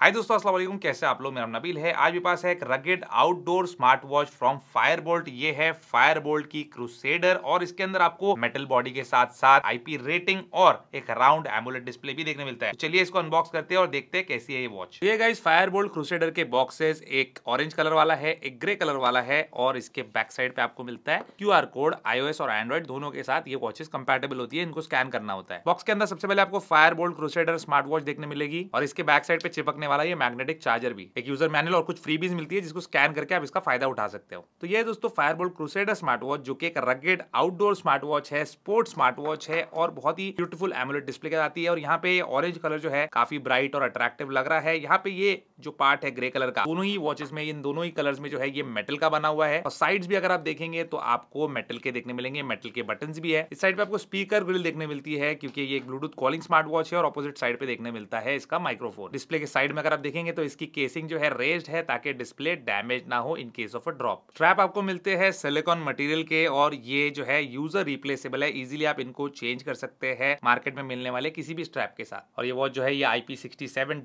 हाय दोस्तों अस्सलाम वालेकुम कैसे आप लोग मेरा नबील है आज मेरे पास है एक rugged outdoor smart watch from Fire Boltt ये है फायर बोल्ट की क्रूसेडर और इसके अंदर आपको मेटल बॉडी के साथ साथ आईपी रेटिंग और एक राउंड एमुलेट डिस्प्ले भी देखने मिलता है तो चलिए इसको अनबॉक्स करते हैं और देखते हैं कैसी है ये वॉच ये गाइज फायर बोल्ट क्रूसेडर के बॉक्सेज एक ऑरेंज कलर वाला है एक ग्रे कलर वाला है और इसके बैक साइड पे आपको मिलता है क्यू कोड आईओ और एंड्रॉइड दोनों के साथ ये वॉचेस कम्पेटेबल होती है इनको स्कैन करना होता है बॉक्स के अंदर सबसे पहले आपको Fire Boltt Crusader smart watch देखने मिलेगी और इसके बैक साइड पे चिपकने करने वाला ये मैग्नेटिक चार्जर भी एक यूजर मैनुअल और कुछ फ्रीबीज मिलती है जिसको स्कैन करके आप इसका फायदा उठा सकते हो तो ये दोस्तों फायरबोल्ट क्रूसेडर स्मार्ट वॉच जो कि एक रगेड आउटडोर स्मार्ट वॉच है स्पोर्ट स्मार्ट वॉच है और बहुत ही ब्यूटीफुल एमुलेट डिस्प्ले के आती है और यहाँ पे ऑरेंज कलर जो है काफी ब्राइट और अट्रैक्टिव लग रहा है यहाँ पे ये जो पार्ट है ग्रे कलर का दोनों ही वॉचेस में इन दोनों ही कलर्स में जो है ये मेटल का बना हुआ है और साइड्स भी अगर आप देखेंगे तो आपको मेटल के देखने मिलेंगे मेटल के बटन भी है इस साइड पे आपको स्पीकर ग्रिल देखने मिलती है क्योंकि ये ब्लूटूथ कॉलिंग स्मार्ट वॉच है और अपोजिट साइड पे देखने मिलता है इसका माइक्रोफोन डिस्प्ले के साइड में अगर आप देखेंगे तो इसकी केसिंग जो है रेज है ताकि डिस्प्ले डैमेज ना हो in case of a drop trap आपको मिलते हैं सिलिकॉन मटेरियल के और ये जो है यूजर रिप्लेसेबल है इजिली आप इनको चेंज कर सकते हैं मार्केट में मिलने वाले किसी भी स्ट्रैप के साथ और ये वॉच जो है ये IP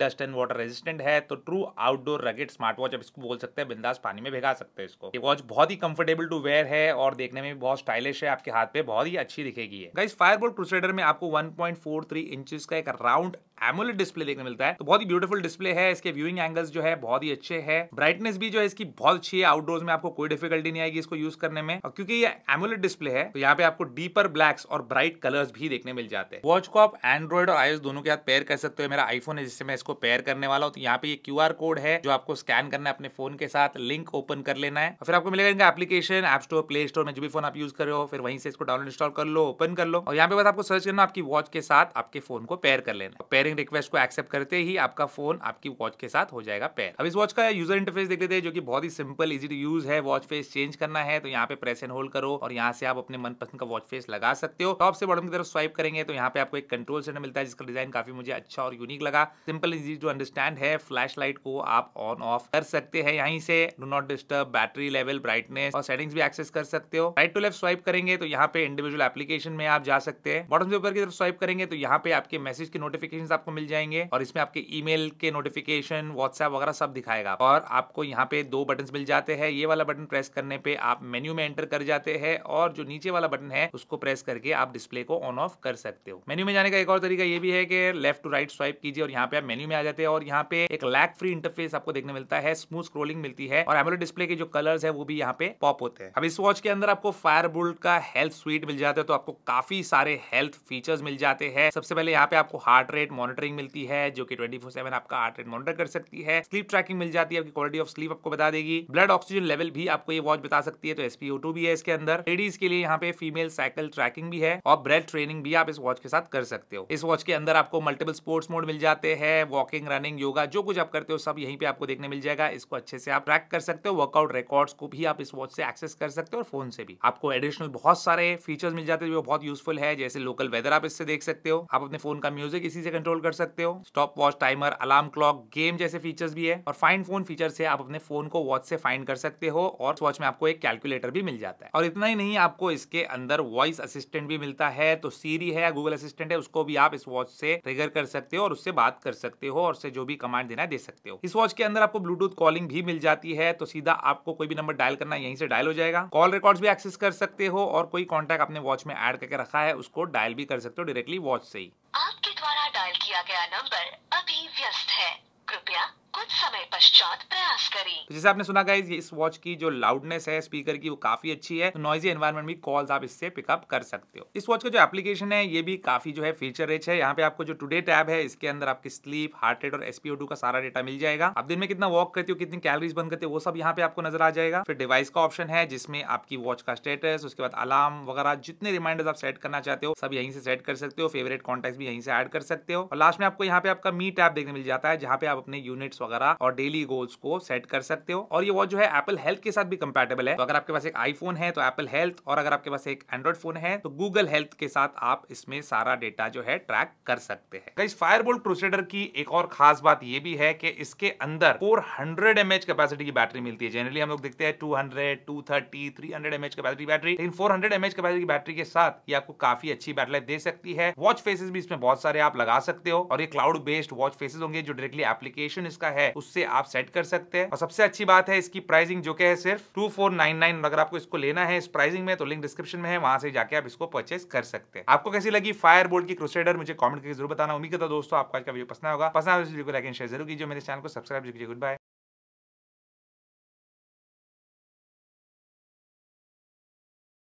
dust and water resistant है तो true outdoor rugged smart watch आप इसको बोल सकते हैं बिंदास पानी में भिगा सकते हैं इसको ये वॉच बहुत ही कंफर्टेबल टू वेयर है और देखने में भी बहुत स्टाइलिश है आपके हाथ पे बहुत ही अच्छी दिखेगी है गाइस फायरबोल्ट क्रूसेडर में आपको 1.43 इंचेस का एक राउंड एमोलेट डिस्प्ले देखने मिलता है तो बहुत ही ब्यूटीफुल डिस्प्ले है इसके व्यूइंग एंगल्स जो है बहुत ही अच्छे है ब्राइटनेस भी जो है इसकी बहुत अच्छी है आउटडोर्स में आपको कोई डिफिकल्टी नहीं आएगी इसको यूज करने में और क्योंकि ये एमोलेट डिस्प्ले है तो यहाँ पे आपको डीपर ब्लैक्स और ब्राइट कलर्स भी देखने मिल जाते हैं वॉच को आप एंड्रॉइड और आईएस दोनों के साथ पेयर कर सकते हो मेरा आईफोन है जिससे मैं इसको पेयर करने वाला हूँ तो यहाँ पे ये क्यू कोड है जो आपको स्कैन करना है अपने फोन के साथ लिंक ओपन कर लेना है और फिर आपको मिलेगा इनका application app store play store में जो भी फोन आप यूज कर रहे हो फिर वहीं से इसको डाउनलोड इंस्टॉल कर लो ओपन कर लो और यहाँ पे बस आपको सर्च करना आपकी वॉच के साथ आपके फोन को पेयर कर लेना पेयर सेटिंग रिक्वेस्ट को एक्सेप्ट करते ही आपका फोन आपकी वॉच के साथ हो जाएगा पेयर अब इस वॉच का यूजर इंटरफेस देख लेते हैं जो कि बहुत ही सिंपल इजी टू यूज है वॉच फेस चेंज करना है तो यहाँ पे प्रेस एंड होल्ड करो और यहाँ से आप अपने मनपसंद का वॉच फेस लगा सकते हो टॉप से बॉटम की तरफ स्वाइप करेंगे तो यहाँ पे आपको एक कंट्रोल सेंटर मिलता है जिसका डिजाइन काफी मुझे अच्छा और यूनिक लगा सिंपल इजी टू अंडरस्टैंड है फ्लैश लाइट को आप ऑन ऑफ कर सकते हैं यहीं से do not disturb battery level brightness और सेटिंग्स भी एक्सेस कर सकते हो राइट टू लेफ्ट स्वाइप करेंगे तो यहाँ पे इंडिविजुअल एप्लीकेशन में आप जा सकते हैं बॉटम से ऊपर की तरफ स्वाइप करेंगे तो यहाँ पे आपके मैसेज के नोटिफिकेशन आपको मिल जाएंगे और इसमें आपके ईमेल के नोटिफिकेशन व्हाट्सएप वगैरह सब दिखाएगा और आपको यहाँ पे दो बटन मिल जाते हैं ये वाला बटन प्रेस करने पे आप मेन्यू में एंटर कर जाते हैं और जो नीचे वाला बटन है उसको प्रेस करके आप डिस्प्ले को ऑन ऑफ कर सकते हो मेन्यू में जाने का एक और तरीका ये भी है कि लेफ्ट टू राइट स्वाइप कीजिए और यहाँ पे आप मेन्यू में आ जाते हैं और यहाँ पे एक लैक फ्री इंटरफेस आपको देखने मिलता है स्मूथ स्क्रोलिंग मिलती है और एमरो डिस्प्ले के जो कलर्स है वो भी यहाँ पे पॉप होते हैं अब इस वॉच के अंदर आपको फायर बोल्ट का हेल्थ स्वीट मिल जाता है तो आपको काफी सारे हेल्थ फीचर्स मिल जाते हैं सबसे पहले यहाँ पे आपको हार्ट रेट मॉनिटर मॉनिटरिंग मिलती है जो कि ट्वेंटी फोर सेवन आपका हार्ट रेट मॉनिटर कर सकती है स्लीप ट्रैकिंग मिल जाती है आपकी क्वालिटी ऑफ स्लीप आपको बता देगी ब्लड ऑक्सीजन लेवल भी आपको ये वॉच बता सकती है तो एसपीओ भी है इसके अंदर लेडीज के लिए यहाँ पे फीमेल साइकिल ट्रैकिंग भी है और ब्रेड ट्रेनिंग भी आप इस वॉच के साथ कर सकते हो इस वॉच के अंदर आपको मल्टीपल स्पोर्ट्स मोड मिल जाते हैं वॉकिंग रनिंग योगा जो कुछ आप करते हो सब यहीं पे आपको देखने मिल जाएगा इसको अच्छे से आप ट्रैक कर सकते हो वर्कआउट रिकॉर्ड्स को भी आप इस वॉच से एक्सेस कर सकते हो और फोन से भी आपको एडिशनल बहुत सारे फीचर्स मिल जाते हैं जो बहुत यूजफुल है जैसे लोकल वेदर आप इससे देख सकते हो आप अपने फोन का म्यूजिक इसी से कंट्रोल कंट्रोल कर सकते हो stopwatch timer alarm clock game जैसे फीचर्स भी है और फाइंड फोन फीचर से आप अपने फोन को वॉच से फाइंड कर सकते हो और वॉच में आपको एक कैलकुलेटर भी मिल जाता है और इतना ही नहीं आपको इसके अंदर वॉइस असिस्टेंट भी मिलता है तो सीरी है गूगल असिस्टेंट है उसको भी आप इस वॉच से ट्रिगर कर सकते हो और उससे बात कर सकते हो और उससे जो भी कमांड देना है दे सकते हो इस वॉच के अंदर आपको ब्लूटूथ कॉलिंग भी मिल जाती है तो सीधा आपको कोई भी नंबर डायल करना यहीं से डायल हो जाएगा कॉल रिकॉर्ड भी एक्सेस कर सकते हो और कोई कॉन्टेक्ट अपने वॉच में एड करके रखा है उसको डायल भी कर सकते हो डायरेक्टली वॉच से ही दिया गया नंबर अभी व्यस्त है कृपया कुछ समय पश्चात प्रयास करें तो जैसे आपने सुना गाइज इस वॉच की जो लाउडनेस है स्पीकर की वो काफी अच्छी है नॉइजी तो एनवायरमेंट में कॉल्स आप इससे पिकअप कर सकते हो इस वॉच का जो एप्लीकेशन है ये भी काफी जो है फीचर रिच है यहाँ पे आपको जो टुडे टैब है इसके अंदर आपकी स्लीप हार्ट रेट और एसपीओ का सारा डेटा मिल जाएगा आप दिन में कितना वॉक करते हो कितनी कैलोरीज बंद करते हो वो सब यहाँ पे आपको नजर आ जाएगा फिर डिवाइस का ऑप्शन है जिसमें आपकी वॉच का स्टेटस उसके बाद अलार्म वगैरह जितने रिमाइंडर्स आप सेट करना चाहते हो सब यहीं से सेट कर सकते हो फेवरेट कॉन्टेक्ट भी यहीं से एड कर सकते हो और लास्ट में आपको यहाँ पे आपका मी टैब देखने मिल जाता है जहाँ पे आप अपने यूनिट्स वगैरह और डेली गोल्स को सेट कर सकते हो और ये वॉच जो है एपल हेल्थ के साथ भी कंपेटेबल है तो अगर आपके पास एक आईफोन है तो एपल हेल्थ और अगर आपके पास एक एंड्रॉइड फोन है तो गूगल हेल्थ के साथ आप इसमें सारा डेटा जो है ट्रैक कर सकते हैं इस फायरबोल्ट प्रोसीडर की एक और खास बात यह भी है कि इसके अंदर 400 हंड्रेड एमएच कैपेसिटी की बैटरी मिलती है जनरली हम लोग देखते हैं 200, 230, 300 एमएच कैपेसिटी बैटरी लेकिन 400 हंड्रेड एमएच कैपेसिटी की बैटरी के साथ ये आपको काफी अच्छी बैटरी लाइफ दे सकती है वॉच फेसेस भी इसमें बहुत सारे आप लगा सकते हो और ये क्लाउड बेस्ड वॉच फेसेस होंगे जो डायरेक्टली एप्लीकेशन इसका का है उससे आप सेट कर सकते हैं और सबसे अच्छी बात है इसकी प्राइसिंग जो है सिर्फ टू फोर नाइन नाइन अगर आपको इसको लेना है इस प्राइसिंग में तो लिंक डिस्क्रिप्शन में है वहां से जाके आप इसको परचेस कर सकते हैं आपको कैसी लगी फायर बोल्ट की क्रोसेडर मुझे कमेंट करके जरूर बताना उम्मीद करता दोस्तों आपका आज का वीडियो पसंद होगा पसंद वीडियो तो को लाइक एंड शेयर जरूर कीजिए मेरे चैनल को सब्सक्राइब कीजिए गुड बाय